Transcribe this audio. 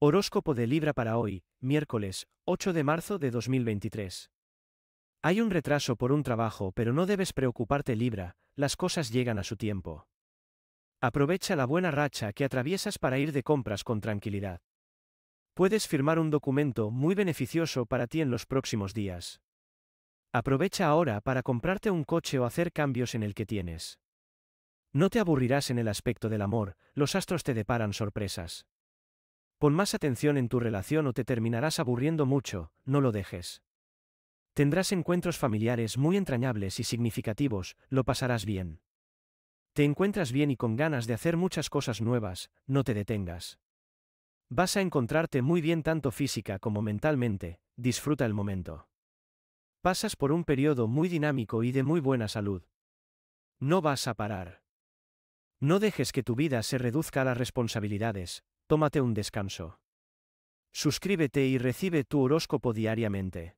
Horóscopo de Libra para hoy, miércoles, 8 de marzo de 2023. Hay un retraso por un trabajo, pero no debes preocuparte Libra, las cosas llegan a su tiempo. Aprovecha la buena racha que atraviesas para ir de compras con tranquilidad. Puedes firmar un documento muy beneficioso para ti en los próximos días. Aprovecha ahora para comprarte un coche o hacer cambios en el que tienes. No te aburrirás en el aspecto del amor, los astros te deparan sorpresas. Pon más atención en tu relación o te terminarás aburriendo mucho, no lo dejes. Tendrás encuentros familiares muy entrañables y significativos, lo pasarás bien. Te encuentras bien y con ganas de hacer muchas cosas nuevas, no te detengas. Vas a encontrarte muy bien tanto física como mentalmente, disfruta el momento. Pasas por un periodo muy dinámico y de muy buena salud. No vas a parar. No dejes que tu vida se reduzca a las responsabilidades, Tómate un descanso. Suscríbete y recibe tu horóscopo diariamente.